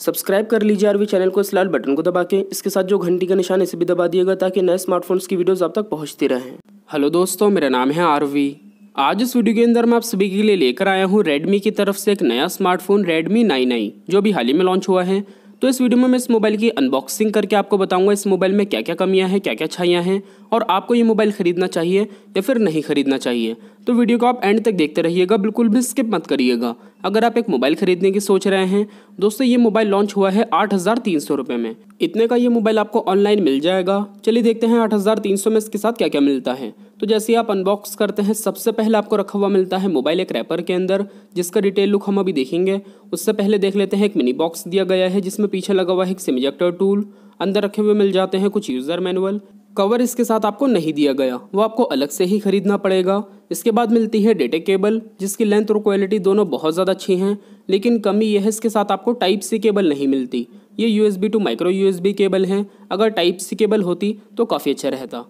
subscribe कर लीजिए RV channel को इस लाल बटन को दबा के इसके साथ जो घंटी का निशान इसे भी दबा दिएगा ताकि नए स्मार्टफोन्स की वीडियोस आप तक पहुंचती रहें हेलो दोस्तों मेरा नाम है आरवी आज इस वीडियो के अंदर मैं आप सभी के लिए लेकर आया हूँ रेडमी की तरफ से एक नया स्मार्टफोन रेडमी नाइन जो अभी हाल ही में लॉन्च हुआ है तो इस वीडियो में मैं इस मोबाइल की अनबॉक्सिंग करके आपको बताऊंगा इस मोबाइल में क्या क्या कमियां हैं क्या क्या अच्छाइयाँ हैं और आपको ये मोबाइल खरीदना चाहिए या फिर नहीं खरीदना चाहिए तो वीडियो को आप एंड तक देखते रहिएगा बिल्कुल भी स्किप मत करिएगा अगर आप एक मोबाइल खरीदने की सोच रहे हैं दोस्तों ये मोबाइल लॉन्च हुआ है आठ हज़ार तीन सौ रुपये में इतने का ये मोबाइल आपको ऑनलाइन मिल जाएगा चलिए देखते हैं आठ हज़ार तीन सौ में इसके साथ क्या क्या मिलता है तो जैसे आप अनबॉक्स करते हैं सबसे पहले आपको रखा हुआ मिलता है मोबाइल एक रैपर के अंदर जिसका डिटेल लुक हम अभी देखेंगे उससे पहले देख लेते हैं एक मिनी बॉक्स दिया गया है जिसमें पीछे लगा हुआ है एक सिमजेक्टर टूल अंदर रखे हुए मिल जाते हैं कुछ यूज़र मैनुअल कवर इसके साथ आपको नहीं दिया गया वो आपको अलग से ही खरीदना पड़ेगा इसके बाद मिलती है डेटे केबल जिसकी लेंथ और क्वालिटी दोनों बहुत ज़्यादा अच्छी हैं लेकिन कमी यह है इसके साथ आपको टाइप सी केबल नहीं मिलती ये U S to micro U cable है अगर टाइप सी केबल होती तो काफ़ी अच्छा रहता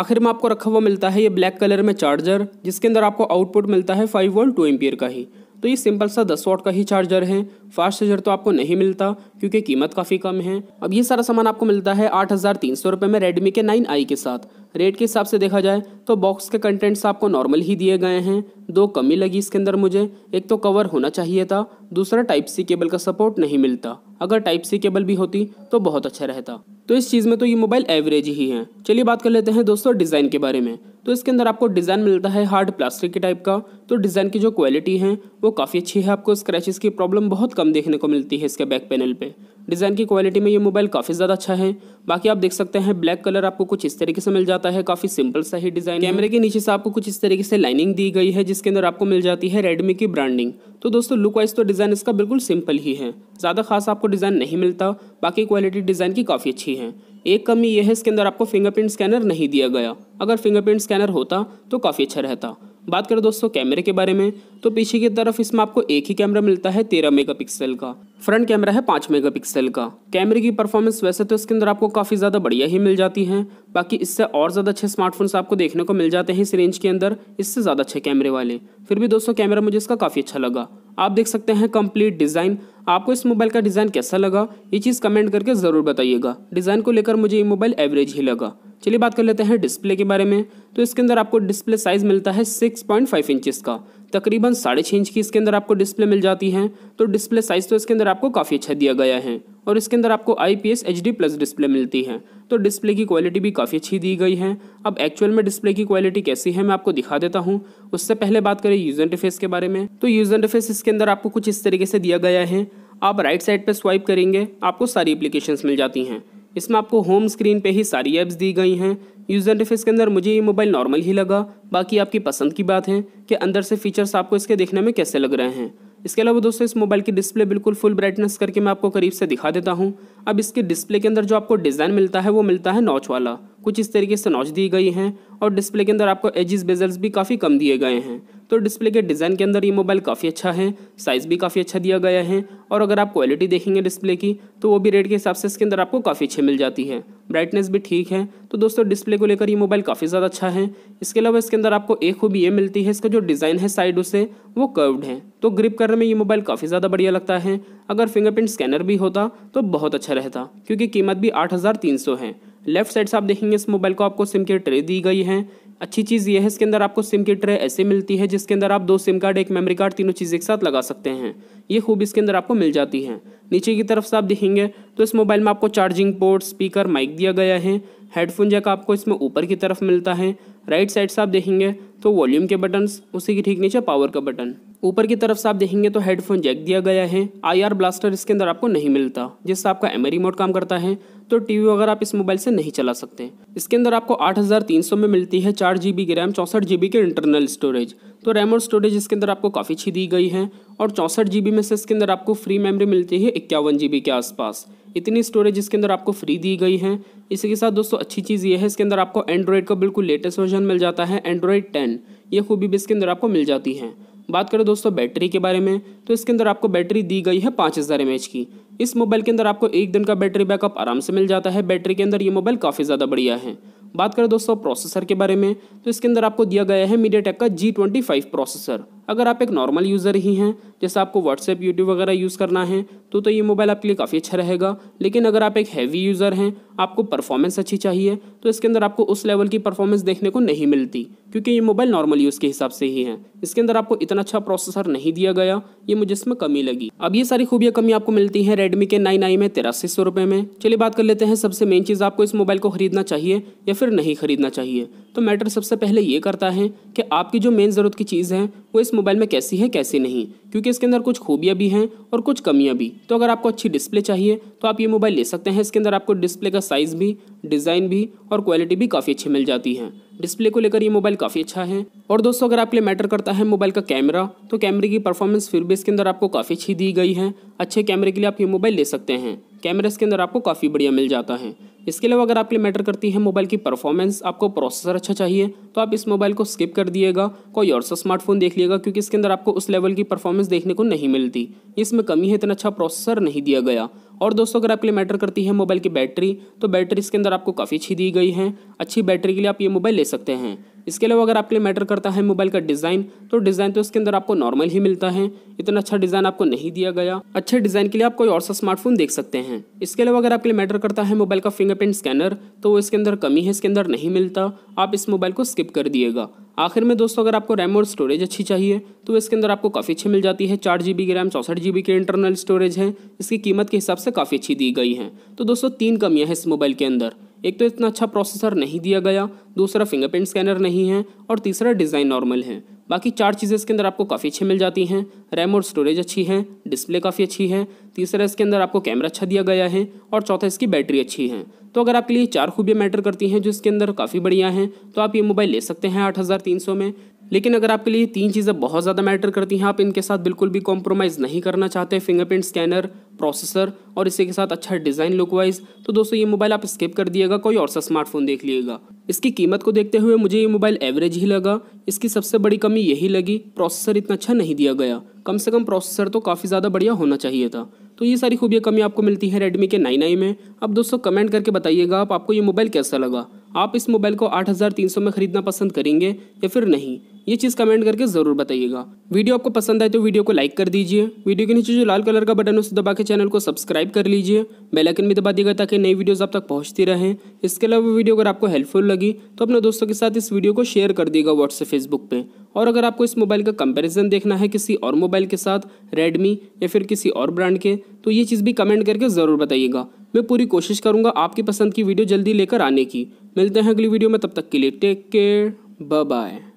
आखिर में आपको रखा हुआ मिलता है ये ब्लैक कलर में चार्जर जिसके अंदर आपको आउटपुट मिलता है फाइव वोल्ट टू एम का ही तो ये सिंपल सा दस वॉट का ही चार्जर है फास्ट चार्जर तो आपको नहीं मिलता क्योंकि कीमत काफ़ी कम है अब ये सारा सामान आपको मिलता है आठ हज़ार तीन सौ रुपये में रेडमी के नाइन आई के साथ रेट के हिसाब से देखा जाए तो बॉक्स के कंटेंट्स आपको नॉर्मल ही दिए गए हैं दो कमी लगी इसके अंदर मुझे एक तो कवर होना चाहिए था दूसरा टाइप सी केबल का सपोर्ट नहीं मिलता अगर टाइप सी केबल भी होती तो बहुत अच्छा रहता तो इस चीज़ में तो ये मोबाइल एवरेज ही है चलिए बात कर लेते हैं दोस्तों डिज़ाइन के बारे में तो इसके अंदर आपको डिज़ाइन मिलता है हार्ड प्लास्टिक के टाइप का तो डिज़ाइन की जो क्वालिटी है वो काफ़ी अच्छी है आपको स्क्रैचेस की प्रॉब्लम बहुत कम कम देखने को मिलती है इसके बैक पैनल पे डिज़ाइन की क्वालिटी में ये मोबाइल काफ़ी ज़्यादा अच्छा है बाकी आप देख सकते हैं ब्लैक कलर आपको कुछ इस तरीके से मिल जाता है काफ़ी सिंपल सा ही डिज़ाइन कैमरे के नीचे से आपको कुछ इस तरीके से लाइनिंग दी गई है जिसके अंदर आपको मिल जाती है रेडमी की ब्रांडिंग तो दोस्तों लुक वाइज तो डिज़ाइन इसका बिल्कुल सिंपल ही है ज़्यादा खास आपको डिज़ाइन नहीं मिलता बाकी क्वालिटी डिज़ाइन की काफ़ी अच्छी है एक कमी यह है इसके अंदर आपको फिंगरप्रिंट स्कैनर नहीं दिया गया अगर फिंगरप्रिंट स्कैनर होता तो काफ़ी अच्छा रहता बात करें दोस्तों कैमरे के बारे में तो पीछे की तरफ इसमें आपको एक ही कैमरा मिलता है तेरह मेगापिक्सल का फ्रंट कैमरा है पाँच मेगापिक्सल का कैमरे की परफॉर्मेंस वैसे तो इसके अंदर आपको काफ़ी ज़्यादा बढ़िया ही मिल जाती है बाकी इससे और ज़्यादा अच्छे स्मार्टफोन्स आपको देखने को मिल जाते हैं इस रेंज के अंदर इससे ज़्यादा अच्छे कैमरे वाले फिर भी दोस्तों कैमरा मुझे इसका काफ़ी अच्छा लगा आप देख सकते हैं कंप्लीट डिज़ाइन आपको इस मोबाइल का डिज़ाइन कैसा लगा ये चीज़ कमेंट करके ज़रूर बताइएगा डिज़ाइन को लेकर मुझे ये मोबाइल एवरेज ही लगा चलिए बात कर लेते हैं डिस्प्ले के बारे में तो इसके अंदर आपको डिस्प्ले साइज़ मिलता है सिक्स पॉइंट फाइव का तकरीबन साढ़े छः इंच की इसके अंदर आपको डिस्प्ले मिल जाती है तो डिस्प्ले साइज़ तो इसके अंदर आपको काफ़ी अच्छा दिया गया है और इसके अंदर आपको आई पी प्लस डिस्प्ले मिलती है तो डिस्प्ले की क्वालिटी भी काफ़ी अच्छी दी गई है अब एक्चुअल में डिस्प्ले की क्वालिटी कैसी है मैं आपको दिखा देता हूँ उससे पहले बात करें यूजर इंटरफेस के बारे में तो यूजर इंटरफेस इसके अंदर आपको कुछ इस तरीके से दिया गया है आप राइट साइड पर स्वाइप करेंगे आपको सारी एप्लीकेशन मिल जाती हैं इसमें आपको होम स्क्रीन पे ही सारी ऐप्स दी गई हैं यूज़र इंटरफेस के अंदर मुझे ये मोबाइल नॉर्मल ही लगा बाकी आपकी पसंद की बात है कि अंदर से फीचर्स आपको इसके देखने में कैसे लग रहे हैं इसके अलावा दोस्तों इस मोबाइल की डिस्प्ले बिल्कुल फुल ब्राइटनेस करके मैं आपको करीब से दिखा देता हूँ अब इसके डिस्प्ले के अंदर जो आपको डिज़ाइन मिलता है वो मिलता है नॉच वाला कुछ इस तरीके से नॉच दी गई हैं और डिस्प्ले के अंदर आपको एजिस बेजल्स भी काफ़ी कम दिए गए हैं तो डिस्प्ले के डिज़ाइन के अंदर ये मोबाइल काफ़ी अच्छा है साइज़ भी काफ़ी अच्छा दिया गया है और अगर आप क्वालिटी देखेंगे डिस्प्ले की तो वो भी रेट के हिसाब से इसके अंदर आपको काफ़ी अच्छी मिल जाती है ब्राइटनेस भी ठीक है तो दोस्तों डिस्प्ले को लेकर ये मोबाइल काफ़ी ज़्यादा अच्छा है इसके अलावा इसके अंदर आपको एक खूबी ये मिलती है इसका जो डिज़ाइन है साइड उसे वो कर्व्ड है तो ग्रिप करने में ये मोबाइल काफ़ी ज़्यादा बढ़िया लगता है अगर फिंगरप्रिंट स्कैनर भी होता तो बहुत अच्छा रहता क्योंकि कीमत भी आठ है लेफ्ट साइड से आप देखेंगे इस मोबाइल को आपको सिम की ट्रे दी गई है अच्छी चीज़ यह है इसके अंदर आपको सिम की ट्रे ऐसे मिलती है जिसके अंदर आप दो सिम कार्ड एक मेमोरी कार्ड तीनों चीज़ एक साथ लगा सकते हैं ये खूब इसके अंदर आपको मिल जाती है नीचे की तरफ से आप देखेंगे तो इस मोबाइल में आपको चार्जिंग पोर्ट स्पीकर माइक दिया गया है हेडफोन जैक आपको इसमें ऊपर की तरफ मिलता है राइट साइड से आप देखेंगे तो वॉल्यूम के बटन्स उसी के ठीक नीचे पावर का बटन ऊपर की तरफ से आप देखेंगे तो हेडफोन जैक दिया गया है आईआर ब्लास्टर इसके अंदर आपको नहीं मिलता जिससे आपका एम रिमोट काम करता है तो टीवी वगैरह आप इस मोबाइल से नहीं चला सकते इसके अंदर आपको 8300 में मिलती है चार जी बी रैम चौंसठ जी के इंटरनल स्टोरेज तो रैम और स्टोरेज इसके अंदर आपको काफ़ी अच्छी दी गई है और चौंसठ जी में से इसके अंदर आपको फ्री मेमोरी मिलती है इक्यावन जी के आसपास इतनी स्टोरेज इसके अंदर आपको फ्री दी गई है इसी के साथ दोस्तों अच्छी चीज़ ये है इसके अंदर आपको एंड्रॉयड का बिल्कुल लेटेस्ट वर्जन मिल जाता है एंड्रॉयड टेन ये खूबी भी इसके अंदर आपको मिल जाती है बात करें दोस्तों बैटरी के बारे में तो इसके अंदर आपको बैटरी दी गई है पाँच हज़ार एम की इस मोबाइल के अंदर आपको एक दिन का बैटरी बैकअप आराम से मिल जाता है बैटरी के अंदर ये मोबाइल काफ़ी ज़्यादा बढ़िया है बात करें दोस्तों प्रोसेसर के बारे में तो इसके अंदर आपको दिया गया है मीडिया का जी ट्वेंटी प्रोसेसर अगर आप एक नॉर्मल यूज़र ही हैं जैसे आपको व्हाट्सएप यूट्यूब वगैरह यूज़ करना है तो तो ये मोबाइल आपके लिए काफ़ी अच्छा रहेगा लेकिन अगर आप एक हैवी यूज़र हैं आपको परफॉर्मेंस अच्छी चाहिए तो इसके अंदर आपको उस लेवल की परफॉर्मेंस देखने को नहीं मिलती क्योंकि ये मोबाइल नॉर्मल यूज़ के हिसाब से ही है इसके अंदर आपको इतना अच्छा प्रोसेसर नहीं दिया गया ये मुझे इसमें कमी लगी अब ये सारी खूबियाँ कमी आपको मिलती हैं रेडमी के नाइन आई में तिरासी सौ रुपये में चलिए बात कर लेते हैं सबसे मेन चीज़ आपको इस मोबाइल को खरीदना चाहिए या फिर नहीं खरीदना चाहिए तो मैटर सबसे पहले ये करता है कि आपकी जो मेन ज़रूरत की चीज़ है वो इस मोबाइल में कैसी है कैसी नहीं क्योंकि इसके अंदर कुछ खूबियाँ भी हैं और कुछ कमियाँ भी तो अगर आपको अच्छी डिस्प्ले चाहिए तो आप ये मोबाइल ले सकते हैं इसके अंदर आपको डिस्प्ले का साइज़ भी डिज़ाइन भी और क्वालिटी भी काफ़ी अच्छी मिल जाती है डिस्प्ले को लेकर ये मोबाइल काफ़ी अच्छा है और दोस्तों अगर आपके लिए मैटर करता है मोबाइल का कैमरा तो कैमरे की परफॉर्मेंस फिर भी इसके अंदर आपको काफ़ी अच्छी दी गई है अच्छे कैमरे के लिए आप ये मोबाइल ले सकते हैं कैमरा इसके अंदर आपको काफ़ी बढ़िया मिल जाता है इसके अलावा अगर आपके लिए मैटर करती है मोबाइल की परफॉर्मेंस आपको प्रोसेसर अच्छा चाहिए तो आप इस मोबाइल को स्किप कर दिएगा कोई और सा स्मार्टफोन देख लिएगा क्योंकि इसके अंदर आपको उस लेवल की परफॉर्मेंस देखने को नहीं मिलती इसमें कमी है इतना अच्छा प्रोसेसर नहीं दिया गया और दोस्तों अगर आपके लिए मैटर करती है मोबाइल की बैटरी तो बैटरी इसके अंदर आपको काफ़ी अच्छी दी गई है अच्छी बैटरी के लिए आप ये मोबाइल ले सकते हैं इसके अलावा अगर आपके लिए मैटर करता है मोबाइल का डिज़ाइन तो डिज़ाइन तो इसके अंदर आपको नॉर्मल ही मिलता है इतना अच्छा डिज़ाइन आपको नहीं दिया गया अच्छे डिज़ाइन के लिए आप कोई और सा स्मार्टफोन देख सकते हैं इसके अलावा अगर आपके लिए मैटर करता है मोबाइल का फिंगरप्रिंट स्कैनर तो वो इसके अंदर कमी है इसके अंदर नहीं मिलता आप इस मोबाइल को स्किप कर दिएगा आखिर में दोस्तों अगर आपको रैम और स्टोरेज अच्छी चाहिए तो इसके अंदर आपको काफ़ी अच्छी मिल जाती है चार जी बी की रैम चौंसठ जी बी की इंटरनल स्टोरेज है इसकी कीमत के हिसाब से काफ़ी अच्छी दी गई है तो दोस्तों तीन कमियाँ हैं इस मोबाइल के अंदर एक तो इतना अच्छा प्रोसेसर नहीं दिया गया दूसरा फिंगरप्रिंट स्कैनर नहीं है और तीसरा डिज़ाइन नॉर्मल है बाकी चार चीज़ें इसके अंदर आपको काफ़ी अच्छी मिल जाती हैं रैम और स्टोरेज अच्छी है डिस्प्ले काफ़ी अच्छी है तीसरा इसके अंदर आपको कैमरा अच्छा दिया गया है और चौथा इसकी बैटरी अच्छी है तो अगर आपके लिए चार खूबियाँ मैटर करती हैं जो इसके अंदर काफ़ी बढ़िया हैं तो आप ये मोबाइल ले सकते हैं आठ में लेकिन अगर आपके लिए तीन चीज़ें बहुत ज़्यादा मैटर करती हैं आप इनके साथ बिल्कुल भी कॉम्प्रोमाइज़ नहीं करना चाहते फिंगरप्रिंट स्कैनर प्रोसेसर और इसी के साथ अच्छा डिज़ाइन लुक वाइज तो दोस्तों ये मोबाइल आप स्किप कर दिएगा कोई और सा स्मार्टफोन देख लीजिएगा इसकी कीमत को देखते हुए मुझे ये मोबाइल एवरेज ही लगा इसकी सबसे बड़ी कमी यही लगी प्रोसेसर इतना अच्छा नहीं दिया गया कम से कम प्रोसेसर तो काफ़ी ज़्यादा बढ़िया होना चाहिए था तो ये सारी खूबियाँ कमी आपको मिलती है रेडमी के नाइन में अब दोस्तों कमेंट करके बताइएगा आपको ये मोबाइल कैसा लगा आप इस मोबाइल को 8300 में खरीदना पसंद करेंगे या फिर नहीं ये चीज़ कमेंट करके ज़रूर बताइएगा वीडियो आपको पसंद आए तो वीडियो को लाइक कर दीजिए वीडियो के नीचे जो लाल कलर का बटन है उसे दबा के चैनल को सब्सक्राइब कर लीजिए बेलाइकन भी दबा दिएगा ताकि नई वीडियोस आप तक पहुंचती रहें इसके अलावा वीडियो अगर आपको हेल्पफुल लगी तो अपने दोस्तों के साथ इस वीडियो को शेयर कर दिएगा व्हाट्सएप फेसबुक पर और अगर आपको इस मोबाइल का कंपैरिजन देखना है किसी और मोबाइल के साथ रेडमी या फिर किसी और ब्रांड के तो ये चीज़ भी कमेंट करके ज़रूर बताइएगा मैं पूरी कोशिश करूँगा आपकी पसंद की वीडियो जल्दी लेकर आने की मिलते हैं अगली वीडियो में तब तक के लिए टेक केयर बाय